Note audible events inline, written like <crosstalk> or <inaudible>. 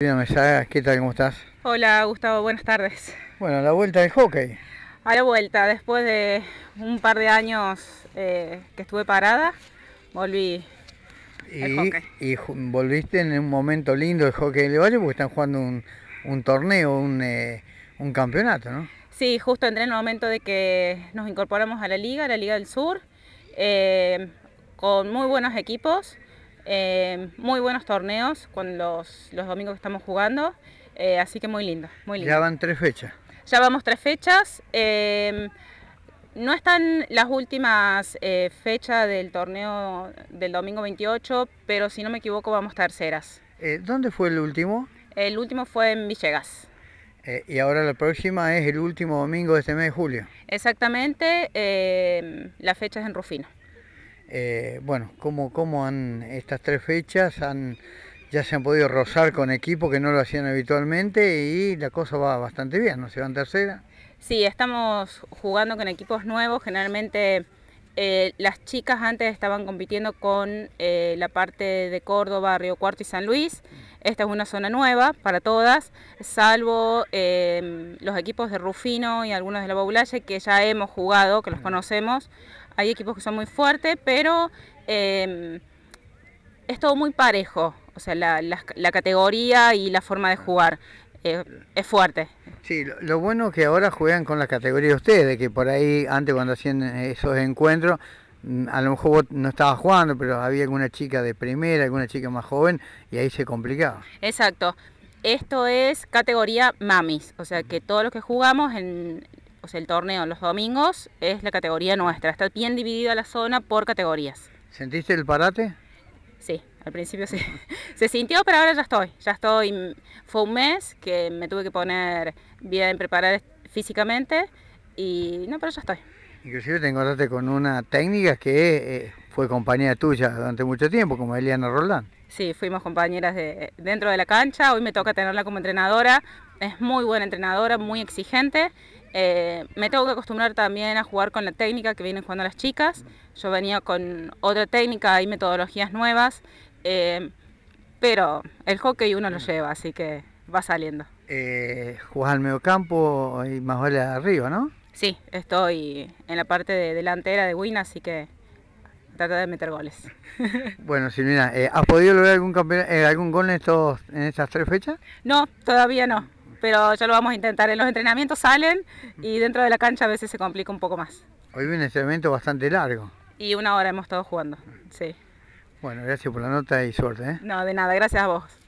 ¿qué tal? ¿Cómo estás? Hola Gustavo, buenas tardes. Bueno, la vuelta del hockey. A la vuelta, después de un par de años eh, que estuve parada, volví y, Y volviste en un momento lindo el hockey de Valle porque están jugando un, torneo, eh, un, campeonato, ¿no? Sí, justo entré en el momento de que nos incorporamos a la liga, a la Liga del Sur, eh, con muy buenos equipos eh, muy buenos torneos con los, los domingos que estamos jugando, eh, así que muy lindo, muy lindo. Ya van tres fechas. Ya vamos tres fechas. Eh, no están las últimas fechas del torneo del domingo 28, pero si no me equivoco vamos terceras. ¿Dónde fue el último? El último fue en Villegas. y ahora la próxima es el último domingo de este mes de julio. Exactamente, la fecha es en Rufino. Eh, bueno, cómo, han estas tres fechas han ya se han podido rozar con equipos que no lo hacían habitualmente y la cosa va bastante bien, ¿no? Se van tercera. Sí, estamos jugando con equipos nuevos, generalmente eh, las chicas antes estaban compitiendo con eh, la parte de Córdoba, Río Cuarto y San Luis. Esta es una zona nueva para todas, salvo los equipos de Rufino y algunos de la Baulalle que ya hemos jugado, que los conocemos hay equipos que son muy fuertes, pero em, es todo muy parejo, o sea, la, categoría y la forma de jugar. Eh, es fuerte. Sí, lo, bueno es que ahora juegan con la categoría de ustedes, que por ahí antes cuando hacían esos encuentros, mm, a lo mejor no estaba jugando, pero había alguna chica de primera, alguna chica más joven, y ahí se complicaba. Exacto. Esto es categoría mamis, o sea que todos los que jugamos en el torneo los domingos es la categoría nuestra. Está bien dividida la zona por categorías. ¿Sentiste el parate? Sí, al principio sí. <laughs> Se sintió, pero ahora ya estoy. Ya estoy. Fue un mes que me tuve que poner bien preparar físicamente y no, pero ya estoy. Inclusive te encontraste con una técnica que eh, fue compañera tuya durante mucho tiempo, como Eliana Roland. Sí, fuimos compañeras dentro de la cancha. Hoy me toca tenerla como entrenadora. Es muy buena entrenadora, muy exigente eh, me tengo que acostumbrar también a jugar con la técnica que vienen jugando las chicas. Yo venía con otra técnica y metodologías nuevas, eh, pero el hockey uno lo mm. lleva, así que va saliendo. Eh, jugás al mediocampo y más vale arriba, ¿no? Sí, estoy en la parte de delantera de Win, así que trata de meter goles. <laughs> bueno, Silvina, eh, ¿has podido lograr algún, algún gol estos, en estas tres fechas? No, todavía no pero ya lo vamos a intentar. En los entrenamientos salen y dentro de la cancha a veces se complica un poco más. Hoy viene un entrenamiento bastante largo. Y una hora hemos estado jugando, sí. Bueno, gracias por la nota y suerte. ¿eh? No, de nada, gracias a vos.